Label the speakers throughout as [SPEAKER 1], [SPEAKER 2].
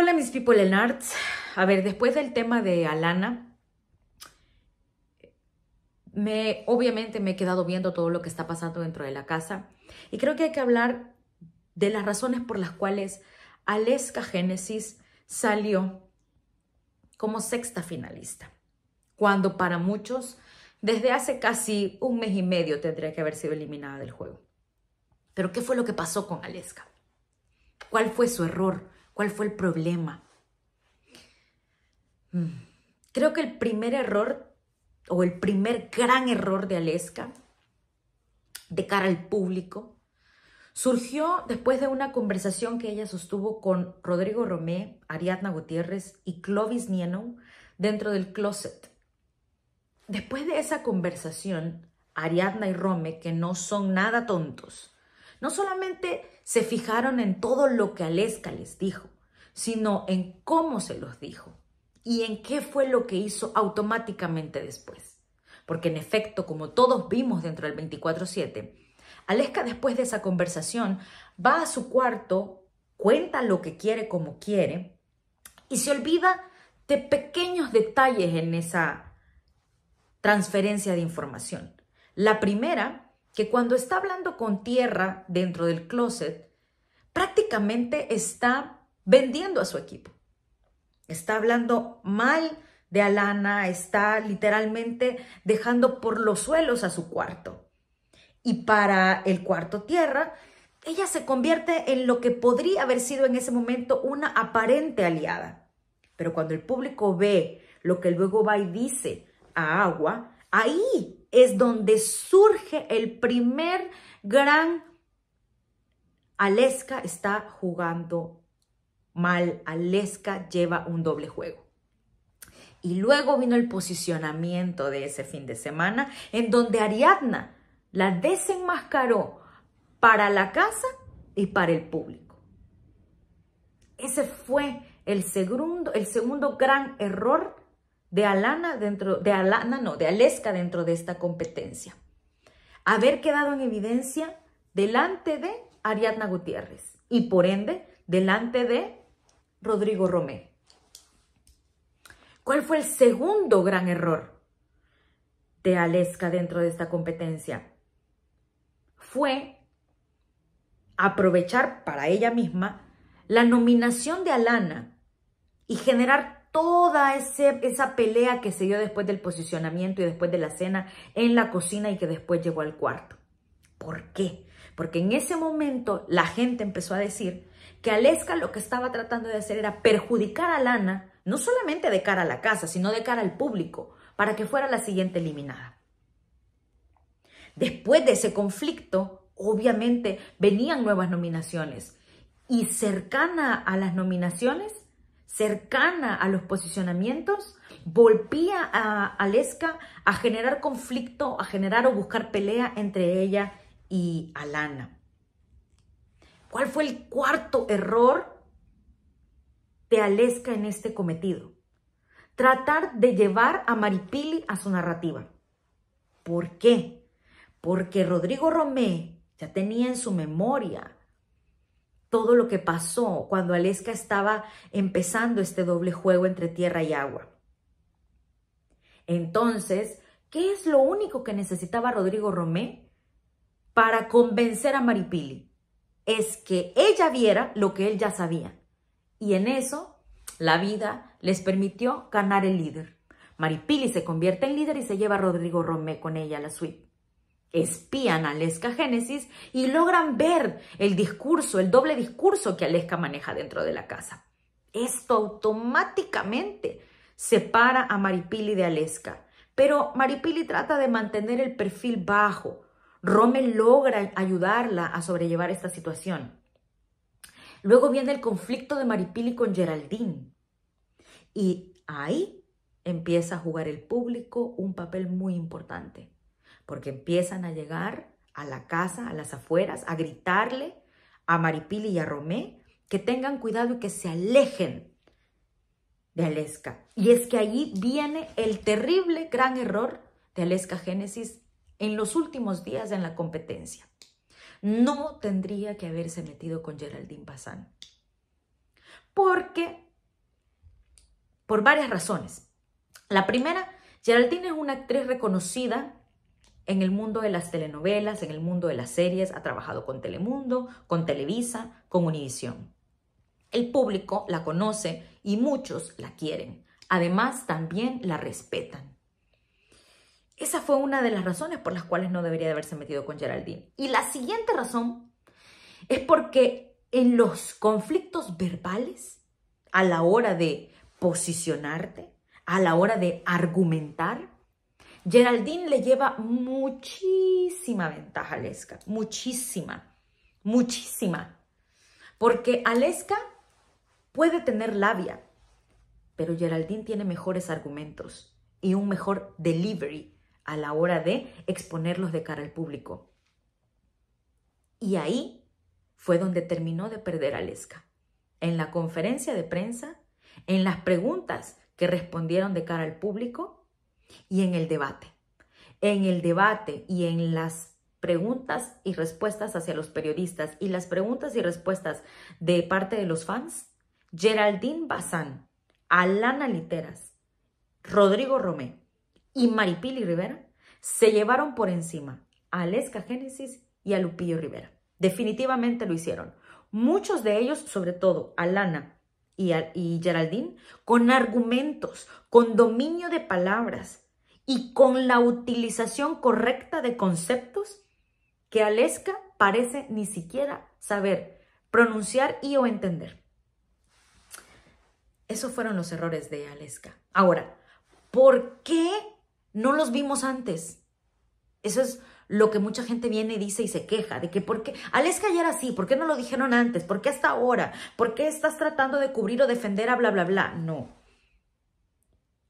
[SPEAKER 1] Hola mis people en arts. A ver, después del tema de Alana, me, obviamente me he quedado viendo todo lo que está pasando dentro de la casa y creo que hay que hablar de las razones por las cuales Aleska Génesis salió como sexta finalista, cuando para muchos desde hace casi un mes y medio tendría que haber sido eliminada del juego. Pero ¿qué fue lo que pasó con Aleska? ¿Cuál fue su error? ¿Cuál fue el problema? Mm. Creo que el primer error o el primer gran error de Aleska de cara al público surgió después de una conversación que ella sostuvo con Rodrigo Romé, Ariadna Gutiérrez y Clovis Nieno dentro del closet. Después de esa conversación, Ariadna y Romé, que no son nada tontos, no solamente se fijaron en todo lo que Aleska les dijo, sino en cómo se los dijo y en qué fue lo que hizo automáticamente después. Porque en efecto, como todos vimos dentro del 24-7, Aleska después de esa conversación va a su cuarto, cuenta lo que quiere como quiere y se olvida de pequeños detalles en esa transferencia de información. La primera que cuando está hablando con tierra dentro del closet, prácticamente está vendiendo a su equipo. Está hablando mal de Alana, está literalmente dejando por los suelos a su cuarto. Y para el cuarto tierra, ella se convierte en lo que podría haber sido en ese momento una aparente aliada. Pero cuando el público ve lo que luego va y dice a Agua, ahí es donde surge el primer gran... Aleska está jugando mal, Aleska lleva un doble juego. Y luego vino el posicionamiento de ese fin de semana, en donde Ariadna la desenmascaró para la casa y para el público. Ese fue el segundo, el segundo gran error de Alana dentro, de Alana, no, de Alesca dentro de esta competencia. Haber quedado en evidencia delante de Ariadna Gutiérrez y por ende delante de Rodrigo Romé. ¿Cuál fue el segundo gran error de Alesca dentro de esta competencia? Fue aprovechar para ella misma la nominación de Alana y generar toda esa pelea que se dio después del posicionamiento y después de la cena en la cocina y que después llegó al cuarto. ¿Por qué? Porque en ese momento la gente empezó a decir que Aleska lo que estaba tratando de hacer era perjudicar a Lana, no solamente de cara a la casa, sino de cara al público, para que fuera la siguiente eliminada. Después de ese conflicto, obviamente venían nuevas nominaciones y cercana a las nominaciones cercana a los posicionamientos, volvía a Aleska a generar conflicto, a generar o buscar pelea entre ella y Alana. ¿Cuál fue el cuarto error de Aleska en este cometido? Tratar de llevar a Maripili a su narrativa. ¿Por qué? Porque Rodrigo Romé ya tenía en su memoria todo lo que pasó cuando Aleska estaba empezando este doble juego entre tierra y agua. Entonces, ¿qué es lo único que necesitaba Rodrigo Romé para convencer a Maripili? Es que ella viera lo que él ya sabía. Y en eso, la vida les permitió ganar el líder. Maripili se convierte en líder y se lleva a Rodrigo Romé con ella a la suite espían a Aleska Génesis y logran ver el discurso, el doble discurso que Aleska maneja dentro de la casa. Esto automáticamente separa a Maripili de Aleska, pero Maripili trata de mantener el perfil bajo. Rome logra ayudarla a sobrellevar esta situación. Luego viene el conflicto de Maripili con Geraldine. Y ahí empieza a jugar el público un papel muy importante porque empiezan a llegar a la casa, a las afueras, a gritarle a Maripili y a Romé que tengan cuidado y que se alejen de Aleska. Y es que allí viene el terrible gran error de Aleska Génesis en los últimos días en la competencia. No tendría que haberse metido con Geraldine Bazán. Porque, por varias razones. La primera, Geraldine es una actriz reconocida en el mundo de las telenovelas, en el mundo de las series, ha trabajado con Telemundo, con Televisa, con Univisión. El público la conoce y muchos la quieren. Además, también la respetan. Esa fue una de las razones por las cuales no debería de haberse metido con Geraldine. Y la siguiente razón es porque en los conflictos verbales, a la hora de posicionarte, a la hora de argumentar, Geraldine le lleva muchísima ventaja a Aleska, muchísima, muchísima. Porque Aleska puede tener labia, pero Geraldine tiene mejores argumentos y un mejor delivery a la hora de exponerlos de cara al público. Y ahí fue donde terminó de perder a Aleska. En la conferencia de prensa, en las preguntas que respondieron de cara al público y en el debate. En el debate y en las preguntas y respuestas hacia los periodistas y las preguntas y respuestas de parte de los fans, Geraldine Bazán, Alana Literas, Rodrigo Romé y Maripili Rivera se llevaron por encima a Lesca Génesis y a Lupillo Rivera. Definitivamente lo hicieron. Muchos de ellos, sobre todo Alana, y, Geraldine con argumentos, con dominio de palabras y con la utilización correcta de conceptos que Aleska parece ni siquiera saber pronunciar y o entender. Esos fueron los errores de Aleska. Ahora, ¿por qué no los vimos antes? Eso es lo que mucha gente viene y dice y se queja, de que por qué, Aleska ya era así, ¿por qué no lo dijeron antes? ¿Por qué hasta ahora? ¿Por qué estás tratando de cubrir o defender a bla, bla, bla? No.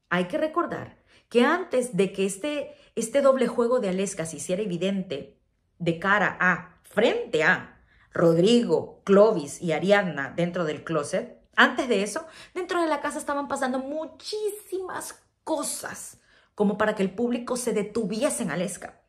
[SPEAKER 1] Hay que recordar que antes de que este, este doble juego de Aleska se hiciera evidente de cara a, frente a Rodrigo, Clovis y Ariadna dentro del closet, antes de eso, dentro de la casa estaban pasando muchísimas cosas como para que el público se detuviese en Alesca.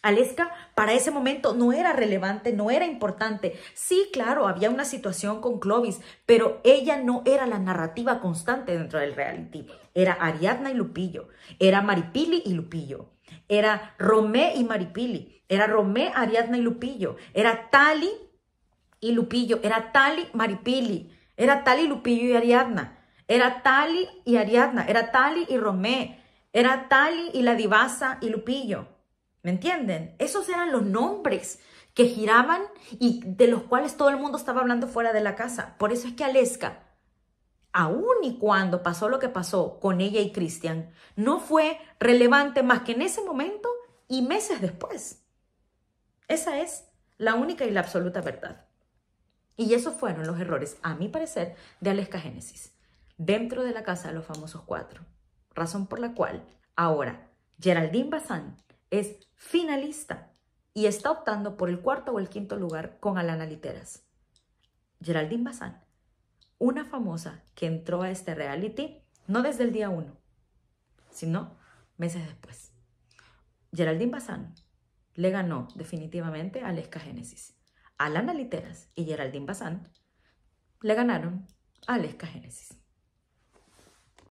[SPEAKER 1] Alesca para ese momento no era relevante, no era importante. Sí, claro, había una situación con Clovis, pero ella no era la narrativa constante dentro del reality. Era Ariadna y Lupillo, era Maripili y Lupillo, era Romé y Maripili, era Romé, Ariadna y Lupillo, era Tali y Lupillo, era Tali, Maripili, era Tali, Lupillo y Ariadna, era Tali y Ariadna, era Tali y Romé, era Tali y la divasa y Lupillo. ¿Me entienden? Esos eran los nombres que giraban y de los cuales todo el mundo estaba hablando fuera de la casa. Por eso es que Aleska, aun y cuando pasó lo que pasó con ella y Cristian, no fue relevante más que en ese momento y meses después. Esa es la única y la absoluta verdad. Y esos fueron los errores, a mi parecer, de Aleska Génesis, dentro de la casa de los famosos cuatro razón por la cual ahora Geraldine Bazán es finalista y está optando por el cuarto o el quinto lugar con Alana Literas. Geraldine Bazán, una famosa que entró a este reality no desde el día uno, sino meses después. Geraldine Bazán le ganó definitivamente a Lesca Génesis. Alana Literas y Geraldine Bazán le ganaron a Lesca Génesis.